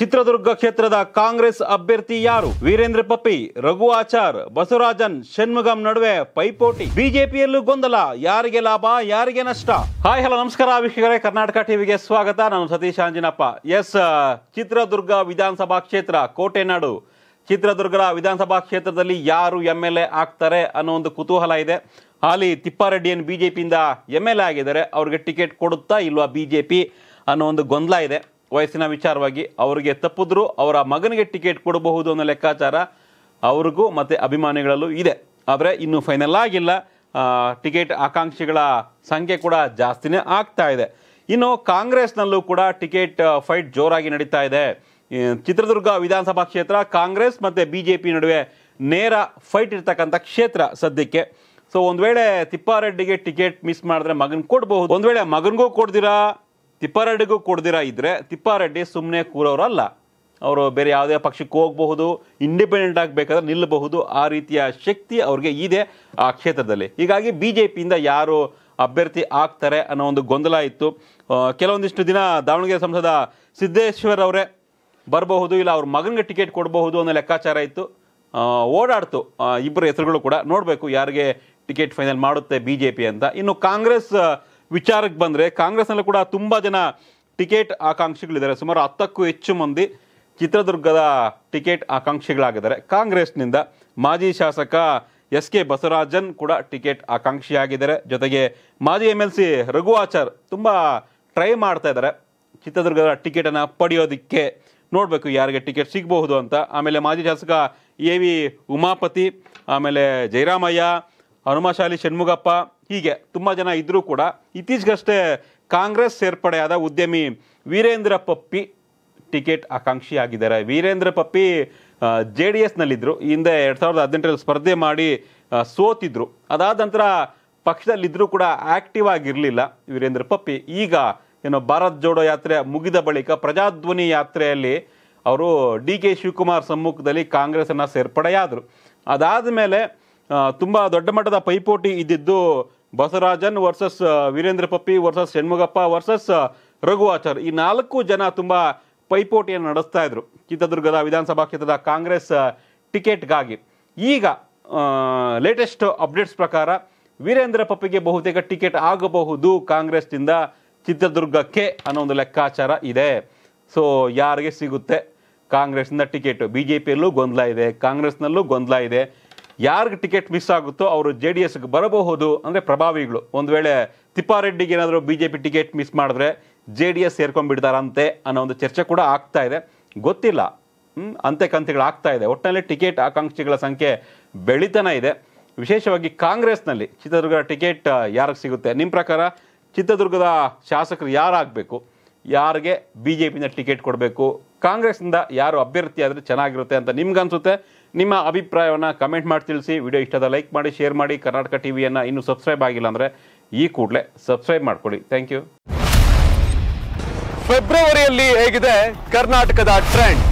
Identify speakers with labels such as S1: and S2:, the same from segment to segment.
S1: ಚಿತ್ರದುರ್ಗ ಕ್ಷೇತ್ರದ ಕಾಂಗ್ರೆಸ್ ಅಭ್ಯರ್ಥಿ ಯಾರು ವೀರೇಂದ್ರ ಪಪ್ಪಿ ರಘು ಆಚಾರ್ ಬಸವರಾಜನ್ ಷಣ್ಮುಗಂ ನಡುವೆ ಪೈಪೋಟಿ ಬಿಜೆಪಿಯಲ್ಲೂ ಗೊಂದಲ ಯಾರಿಗೆ ಲಾಭ ಯಾರಿಗೆ ನಷ್ಟ ಹಾಯ್ ಹಲೋ ನಮಸ್ಕಾರ ವೀಕ್ಷಕರೇ ಕರ್ನಾಟಕ ಟಿವಿಗೆ ಸ್ವಾಗತ ನಾನು ಸತೀಶ್ ಅಂಜಿನಪ್ಪ ಎಸ್ ಚಿತ್ರದುರ್ಗ ವಿಧಾನಸಭಾ ಕ್ಷೇತ್ರ ಕೋಟೆನಾಡು ಚಿತ್ರದುರ್ಗ ವಿಧಾನಸಭಾ ಕ್ಷೇತ್ರದಲ್ಲಿ ಯಾರು ಎಮ್ ಎಲ್ ಎ ಆಗ್ತಾರೆ ಅನ್ನೋ ಒಂದು ಕುತೂಹಲ ಇದೆ ಹಾಲಿ ತಿಪ್ಪಾರೆಡ್ಡಿಯನ್ ಬಿಜೆಪಿಯಿಂದ ಎಂ ಎಲ್ ಎ ಆಗಿದ್ದಾರೆ ಅವ್ರಿಗೆ ಟಿಕೆಟ್ ಕೊಡುತ್ತಾ ಇಲ್ವಾ ಬಿಜೆಪಿ ಅನ್ನೋ ಒಂದು ಗೊಂದಲ ಇದೆ ವಯಸ್ಸಿನ ವಿಚಾರವಾಗಿ ಅವರಿಗೆ ತಪ್ಪಿದ್ರೂ ಅವರ ಮಗನಿಗೆ ಟಿಕೆಟ್ ಕೊಡಬಹುದು ಅನ್ನೋ ಲೆಕ್ಕಾಚಾರ ಅವ್ರಿಗೂ ಮತ್ತು ಅಭಿಮಾನಿಗಳಲ್ಲೂ ಇದೆ ಆದರೆ ಇನ್ನೂ ಫೈನಲ್ ಆಗಿಲ್ಲ ಟಿಕೆಟ್ ಆಕಾಂಕ್ಷಿಗಳ ಸಂಖ್ಯೆ ಕೂಡ ಜಾಸ್ತಿನೇ ಆಗ್ತಾ ಇದೆ ಇನ್ನು ಕಾಂಗ್ರೆಸ್ನಲ್ಲೂ ಕೂಡ ಟಿಕೆಟ್ ಫೈಟ್ ಜೋರಾಗಿ ನಡೀತಾ ಇದೆ ಚಿತ್ರದುರ್ಗ ವಿಧಾನಸಭಾ ಕ್ಷೇತ್ರ ಕಾಂಗ್ರೆಸ್ ಮತ್ತು ಬಿ ಜೆ ಪಿ ನಡುವೆ ನೇರ ಫೈಟ್ ಇರ್ತಕ್ಕಂಥ ಕ್ಷೇತ್ರ ಸದ್ಯಕ್ಕೆ ಸೊ ಒಂದು ವೇಳೆ ತಿಪ್ಪಾರೆಡ್ಡಿಗೆ ಟಿಕೆಟ್ ಮಿಸ್ ಮಾಡಿದ್ರೆ ಮಗನ ಕೊಡ್ಬಹುದು ಒಂದು ವೇಳೆ ಮಗನಿಗೂ ಕೊಡ್ದಿರಾ ತಿಪ್ಪಾರೆಡ್ಡಿಗೂ ಕೊಡ್ದಿರ ಇದ್ರೆ ತಿಪ್ಪಾರೆಡ್ಡಿ ಸುಮ್ಮನೆ ಕೂರೋರಲ್ಲ ಅವರು ಬೇರೆ ಯಾವುದೇ ಪಕ್ಷಕ್ಕೆ ಹೋಗಬಹುದು ಇಂಡಿಪೆಂಡೆಂಟ್ ಆಗಬೇಕಾದ್ರೆ ನಿಲ್ಲಬಹುದು ಆ ರೀತಿಯ ಶಕ್ತಿ ಅವ್ರಿಗೆ ಇದೆ ಆ ಕ್ಷೇತ್ರದಲ್ಲಿ ಹೀಗಾಗಿ ಬಿ ಜೆ ಪಿಯಿಂದ ಯಾರು ಅಭ್ಯರ್ಥಿ ಆಗ್ತಾರೆ ಅನ್ನೋ ಒಂದು ಗೊಂದಲ ಇತ್ತು ಕೆಲವೊಂದಿಷ್ಟು ದಿನ ದಾವಣಗೆರೆ ಸಂಸದ ಸಿದ್ದೇಶ್ವರ್ ಅವರೇ ಬರಬಹುದು ಇಲ್ಲ ಅವ್ರ ಮಗನಿಗೆ ಟಿಕೆಟ್ ಕೊಡಬಹುದು ಅನ್ನೋ ಲೆಕ್ಕಾಚಾರ ಇತ್ತು ಓಡಾಡ್ತು ಇಬ್ಬರ ಹೆಸರುಗಳು ಕೂಡ ನೋಡಬೇಕು ಯಾರಿಗೆ ಟಿಕೆಟ್ ಫೈನಲ್ ಮಾಡುತ್ತೆ ಬಿ ಜೆ ಪಿ ಅಂತ ಇನ್ನು ಕಾಂಗ್ರೆಸ್ ವಿಚಾರಕ್ಕೆ ಬಂದರೆ ಕಾಂಗ್ರೆಸ್ನಲ್ಲೂ ಕೂಡ ತುಂಬ ಜನ ಟಿಕೆಟ್ ಆಕಾಂಕ್ಷಿಗಳಿದ್ದಾರೆ ಸುಮಾರು ಹತ್ತಕ್ಕೂ ಹೆಚ್ಚು ಮಂದಿ ಚಿತ್ರದುರ್ಗದ ಟಿಕೆಟ್ ಆಕಾಂಕ್ಷಿಗಳಾಗಿದ್ದಾರೆ ಕಾಂಗ್ರೆಸ್ನಿಂದ ಮಾಜಿ ಶಾಸಕ ಎಸ್ ಕೆ ಬಸವರಾಜನ್ ಕೂಡ ಟಿಕೆಟ್ ಆಕಾಂಕ್ಷಿಯಾಗಿದ್ದಾರೆ ಜೊತೆಗೆ ಮಾಜಿ ಎಮ್ ಎಲ್ ಸಿ ಆಚಾರ್ ತುಂಬ ಟ್ರೈ ಮಾಡ್ತಾ ಇದ್ದಾರೆ ಚಿತ್ರದುರ್ಗದ ಟಿಕೆಟನ್ನು ಪಡೆಯೋದಕ್ಕೆ ನೋಡಬೇಕು ಯಾರಿಗೆ ಟಿಕೆಟ್ ಸಿಗಬಹುದು ಅಂತ ಆಮೇಲೆ ಮಾಜಿ ಶಾಸಕ ಎ ವಿ ಉಮಾಪತಿ ಆಮೇಲೆ ಜಯರಾಮಯ್ಯ ಹನುಮಶಾಲಿ ಷಣ್ಮುಗಪ್ಪ ಹೀಗೆ ತುಂಬ ಜನ ಇದ್ದರೂ ಕೂಡ ಇತ್ತೀಚೆಗಷ್ಟೇ ಕಾಂಗ್ರೆಸ್ ಸೇರ್ಪಡೆಯಾದ ಉದ್ಯಮಿ ವೀರೇಂದ್ರ ಪಪ್ಪಿ ಟಿಕೆಟ್ ಆಕಾಂಕ್ಷಿ ಆಗಿದ್ದಾರೆ ವೀರೇಂದ್ರ ಪಪ್ಪಿ ಜೆ ಡಿ ಎಸ್ನಲ್ಲಿದ್ದರು ಹಿಂದೆ ಎರಡು ಸಾವಿರದ ಹದಿನೆಂಟರಲ್ಲಿ ಸ್ಪರ್ಧೆ ಮಾಡಿ ಸೋತಿದ್ರು ಅದಾದ ನಂತರ ಪಕ್ಷದಲ್ಲಿದ್ದರೂ ಕೂಡ ಆ್ಯಕ್ಟಿವ್ ಆಗಿರಲಿಲ್ಲ ವೀರೇಂದ್ರ ಪಪ್ಪಿ ಈಗ ಏನೋ ಭಾರತ್ ಜೋಡೋ ಯಾತ್ರೆ ಮುಗಿದ ಬಳಿಕ ಪ್ರಜಾಧ್ವನಿ ಯಾತ್ರೆಯಲ್ಲಿ ಅವರು ಡಿ ಕೆ ಶಿವಕುಮಾರ್ ಸಮ್ಮುಖದಲ್ಲಿ ಕಾಂಗ್ರೆಸ್ಸನ್ನು ಸೇರ್ಪಡೆಯಾದರು ಅದಾದ ಮೇಲೆ ತುಂಬ ದೊಡ್ಡ ಮಟ್ಟದ ಪೈಪೋಟಿ ಇದ್ದಿದ್ದು Basavarajan versus Veerendra Puppy versus Shanmugappa versus Raghu Achar ಈ ನಾಲ್ಕು ಜನ ತುಂಬ ಪೈಪೋಟಿಯನ್ನು ನಡೆಸ್ತಾ ಇದ್ರು ಚಿತ್ರದುರ್ಗದ ವಿಧಾನಸಭಾ ಕ್ಷೇತ್ರದ ಕಾಂಗ್ರೆಸ್ ಟಿಕೆಟ್ಗಾಗಿ ಈಗ ಲೇಟೆಸ್ಟ್ ಅಪ್ಡೇಟ್ಸ್ ಪ್ರಕಾರ ವೀರೇಂದ್ರ ಪಪ್ಪಿಗೆ ಬಹುತೇಕ ಟಿಕೆಟ್ ಆಗಬಹುದು ಕಾಂಗ್ರೆಸ್ನಿಂದ ಚಿತ್ರದುರ್ಗಕ್ಕೆ ಅನ್ನೋ ಒಂದು ಲೆಕ್ಕಾಚಾರ ಇದೆ ಸೊ ಯಾರಿಗೆ ಸಿಗುತ್ತೆ ಕಾಂಗ್ರೆಸ್ನಿಂದ ಟಿಕೆಟ್ ಬಿ ಜೆ ಪಿಯಲ್ಲೂ ಗೊಂದಲ ಇದೆ ಕಾಂಗ್ರೆಸ್ನಲ್ಲೂ ಗೊಂದಲ ಇದೆ ಯಾರಿಗೆ ಟಿಕೆಟ್ ಮಿಸ್ ಆಗುತ್ತೋ ಅವರು ಜೆ ಡಿ ಎಸ್ಗೆ ಬರಬಹುದು ಅಂದರೆ ಪ್ರಭಾವಿಗಳು ಒಂದು ವೇಳೆ ತಿಪ್ಪಾರೆಡ್ಡಿಗೆ ಏನಾದರೂ B J P ticket miss ಮಾಡಿದ್ರೆ ಜೆ ಡಿ ಎಸ್ ಸೇರ್ಕೊಂಡ್ಬಿಡ್ತಾರಂತೆ ಅನ್ನೋ ಒಂದು ಚರ್ಚೆ ಕೂಡ ಆಗ್ತಾ ಇದೆ ಗೊತ್ತಿಲ್ಲ ಅಂತೆ ಆಗ್ತಾ ಇದೆ ಒಟ್ಟಿನಲ್ಲಿ ಟಿಕೆಟ್ ಆಕಾಂಕ್ಷಿಗಳ ಸಂಖ್ಯೆ ಬೆಳೀತಾನೆ ಇದೆ ವಿಶೇಷವಾಗಿ ಕಾಂಗ್ರೆಸ್ನಲ್ಲಿ ಚಿತ್ರದುರ್ಗ ಟಿಕೆಟ್ ಯಾರಿಗೆ ಸಿಗುತ್ತೆ ನಿಮ್ಮ ಪ್ರಕಾರ ಚಿತ್ರದುರ್ಗದ ಶಾಸಕರು ಯಾರಾಗಬೇಕು ಯಾರಿಗೆ ಬಿ ಜೆ ಪಿಯಿಂದ ಟಿಕೆಟ್ ಕೊಡಬೇಕು ಕಾಂಗ್ರೆಸ್ನಿಂದ ಯಾರು ಅಭ್ಯರ್ಥಿ ಆದರೆ ಚೆನ್ನಾಗಿರುತ್ತೆ ಅಂತ ನಿಮ್ಗನ್ಸುತ್ತೆ ನಿಮ್ಮ ಅಭಿಪ್ರಾಯವನ್ನು ಕಮೆಂಟ್ ಮಾಡಿ ತಿಳಿಸಿ ವಿಡಿಯೋ ಇಷ್ಟದ ಲೈಕ್ ಮಾಡಿ ಶೇರ್ ಮಾಡಿ ಕರ್ನಾಟಕ ಟಿ ವಿಯನ್ನು ಇನ್ನೂ ಸಬ್ಸ್ಕ್ರೈಬ್ ಆಗಿಲ್ಲ ಅಂದರೆ ಈ ಕೂಡಲೇ ಸಬ್ಸ್ಕ್ರೈಬ್ ಮಾಡ್ಕೊಳ್ಳಿ ಥ್ಯಾಂಕ್ ಯು ಫೆಬ್ರವರಿಯಲ್ಲಿ ಹೇಗಿದೆ ಕರ್ನಾಟಕದ ಟ್ರೆಂಡ್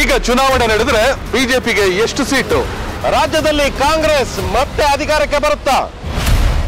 S1: ಈಗ ಚುನಾವಣೆ ನಡೆದರೆ ಬಿಜೆಪಿಗೆ ಎಷ್ಟು ಸೀಟು ರಾಜ್ಯದಲ್ಲಿ ಕಾಂಗ್ರೆಸ್ ಮತ್ತೆ ಅಧಿಕಾರಕ್ಕೆ ಬರುತ್ತಾ